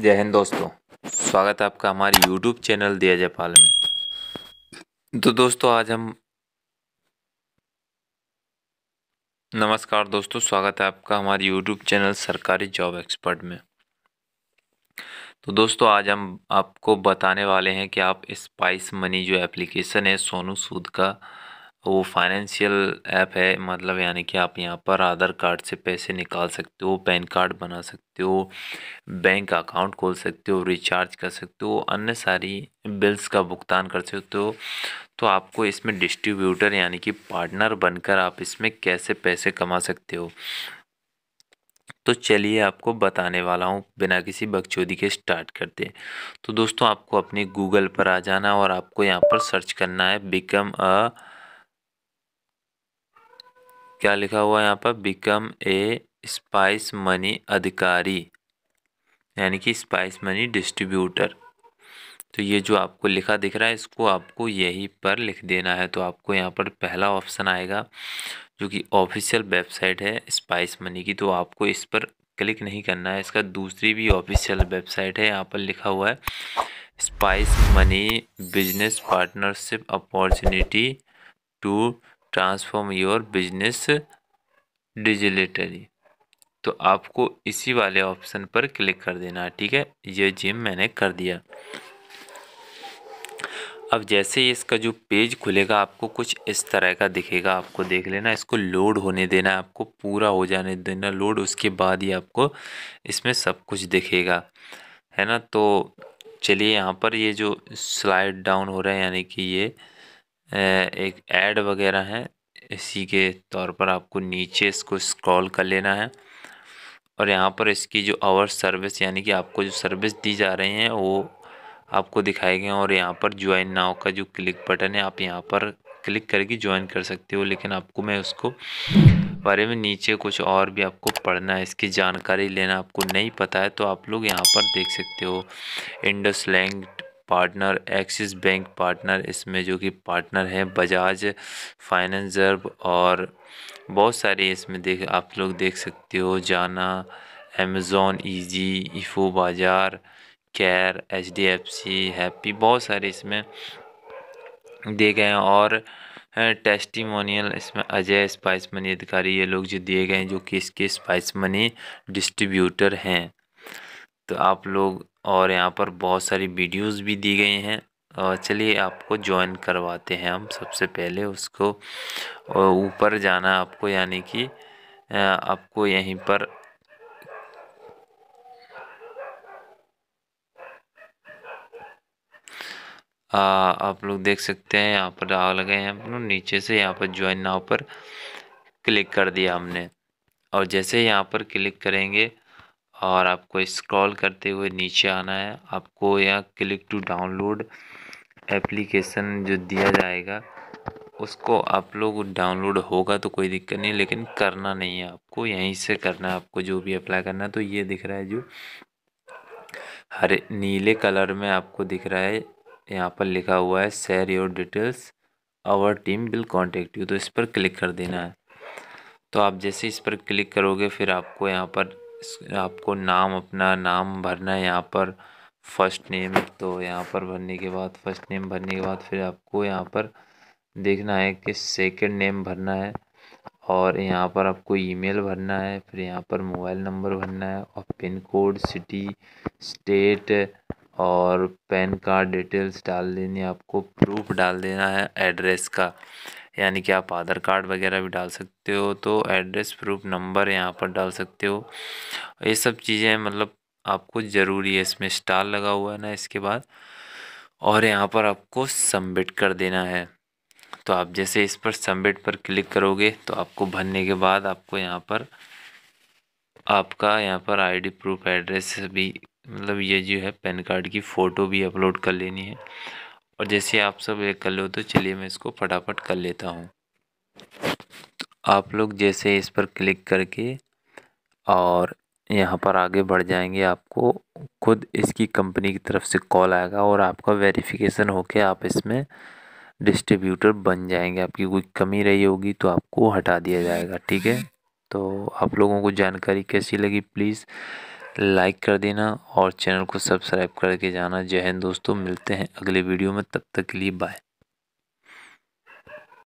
जय हिंद दोस्तों स्वागत है आपका हमारे यूट्यूब चैनल दिया जयपाल में तो दोस्तों आज हम नमस्कार दोस्तों स्वागत है आपका हमारे यूट्यूब चैनल सरकारी जॉब एक्सपर्ट में तो दोस्तों आज हम आपको बताने वाले हैं कि आप स्पाइस मनी जो एप्लीकेशन है सोनू सूद का तो वो फाइनेंशियल ऐप है मतलब यानी कि आप यहाँ पर आधार कार्ड से पैसे निकाल सकते हो पैन कार्ड बना सकते हो बैंक अकाउंट खोल सकते हो रिचार्ज कर सकते हो अन्य सारी बिल्स का भुगतान कर सकते हो तो आपको इसमें डिस्ट्रीब्यूटर यानी कि पार्टनर बनकर आप इसमें कैसे पैसे कमा सकते हो तो चलिए आपको बताने वाला हूँ बिना किसी बकचोदी के स्टार्ट करते हैं तो दोस्तों आपको अपने गूगल पर आ जाना और आपको यहाँ पर सर्च करना है बिकम अ क्या लिखा हुआ है यहाँ पर बिकम ए स्पाइस मनी अधिकारी यानी कि स्पाइस मनी डिस्ट्रीब्यूटर तो ये जो आपको लिखा दिख रहा है इसको आपको यहीं पर लिख देना है तो आपको यहाँ पर पहला ऑप्शन आएगा जो कि ऑफिशियल वेबसाइट है स्पाइस मनी की तो आपको इस पर क्लिक नहीं करना है इसका दूसरी भी ऑफिशियल वेबसाइट है यहाँ पर लिखा हुआ है spice money business partnership opportunity to transform your business digitally तो आपको इसी वाले ऑप्शन पर क्लिक कर देना ठीक है ये जिम मैंने कर दिया अब जैसे ही इसका जो पेज खुलेगा आपको कुछ इस तरह का दिखेगा आपको देख लेना इसको लोड होने देना आपको पूरा हो जाने देना लोड उसके बाद ही आपको इसमें सब कुछ दिखेगा है ना तो चलिए यहाँ पर ये जो स्लाइड डाउन हो रहा है यानी कि ये एक ऐड वगैरह है इसी के तौर पर आपको नीचे इसको स्क्रॉल कर लेना है और यहाँ पर इसकी जो आवर सर्विस यानी कि आपको जो सर्विस दी जा रही हैं वो आपको दिखाए गए और यहाँ पर ज्वाइन नाव का जो क्लिक बटन है आप यहाँ पर क्लिक करके ज्वाइन कर सकते हो लेकिन आपको मैं उसको बारे में नीचे कुछ और भी आपको पढ़ना है इसकी जानकारी लेना आपको नहीं पता है तो आप लोग यहाँ पर देख सकते हो इंडस लैंग पार्टनर एक्सिस बैंक पार्टनर इसमें जो कि पार्टनर है बजाज फाइनेंस और बहुत सारे इसमें देख आप लोग देख सकते हो जाना अमेज़ोन ईजी इफ़ो बाज़ार care H D F C happy बहुत सारे इसमें दिए गए हैं और टेस्टिमोनियल इसमें अजय स्पाइस मनी अधिकारी ये लोग जो दिए गए हैं जो कि इसके स्पाइस मनी डिस्ट्रीब्यूटर हैं तो आप लोग और यहाँ पर बहुत सारी वीडियोस भी दी गई हैं और चलिए आपको ज्वाइन करवाते हैं हम सबसे पहले उसको ऊपर जाना आपको यानी कि आपको यहीं पर आ, आप लोग देख सकते हैं यहाँ पर आग लगे हैं हम लोग नीचे से यहाँ पर ज्वाइन नाव पर क्लिक कर दिया हमने और जैसे यहाँ पर क्लिक करेंगे और आपको स्क्रॉल करते हुए नीचे आना है आपको यहाँ क्लिक टू डाउनलोड एप्लीकेशन जो दिया जाएगा उसको आप लोग डाउनलोड होगा तो कोई दिक्कत नहीं लेकिन करना नहीं है आपको यहीं से करना है आपको जो भी अप्लाई करना है तो ये दिख रहा है जो हरे नीले कलर में आपको दिख रहा है यहाँ पर लिखा हुआ है share your details our team will contact you तो इस पर क्लिक कर देना है तो आप जैसे इस पर क्लिक करोगे फिर आपको यहाँ पर आपको नाम अपना नाम भरना है यहाँ पर फर्स्ट नेम तो यहाँ पर भरने के बाद फर्स्ट नेम भरने के बाद फिर आपको यहाँ पर देखना है कि सेकंड नेम भरना है और यहाँ पर आपको ईमेल भरना है फिर यहाँ पर मोबाइल नंबर भरना है और पिन कोड सिटी स्टेट और पैन कार्ड डिटेल्स डाल देनी है आपको प्रूफ डाल देना है एड्रेस का यानी कि आप आधार कार्ड वगैरह भी डाल सकते हो तो एड्रेस प्रूफ नंबर यहाँ पर डाल सकते हो ये सब चीज़ें मतलब आपको ज़रूरी है इसमें स्टार लगा हुआ है ना इसके बाद और यहाँ पर आपको सबमिट कर देना है तो आप जैसे इस पर सबमिट पर क्लिक करोगे तो आपको भरने के बाद आपको यहाँ पर आपका यहाँ पर आईडी प्रूफ एड्रेस भी मतलब ये जो है पैन कार्ड की फ़ोटो भी अपलोड कर लेनी है और जैसे आप सब ये कर लो तो चलिए मैं इसको फटाफट कर लेता हूँ तो आप लोग जैसे इस पर क्लिक करके और यहाँ पर आगे बढ़ जाएंगे आपको खुद इसकी कंपनी की तरफ से कॉल आएगा और आपका वेरिफिकेशन होके आप इसमें डिस्ट्रीब्यूटर बन जाएंगे आपकी कोई कमी रही होगी तो आपको हटा दिया जाएगा ठीक है तो आप लोगों को जानकारी कैसी लगी प्लीज़ लाइक कर देना और चैनल को सब्सक्राइब करके जाना जय हिंद दोस्तों मिलते हैं अगले वीडियो में तब तक के लिए बाय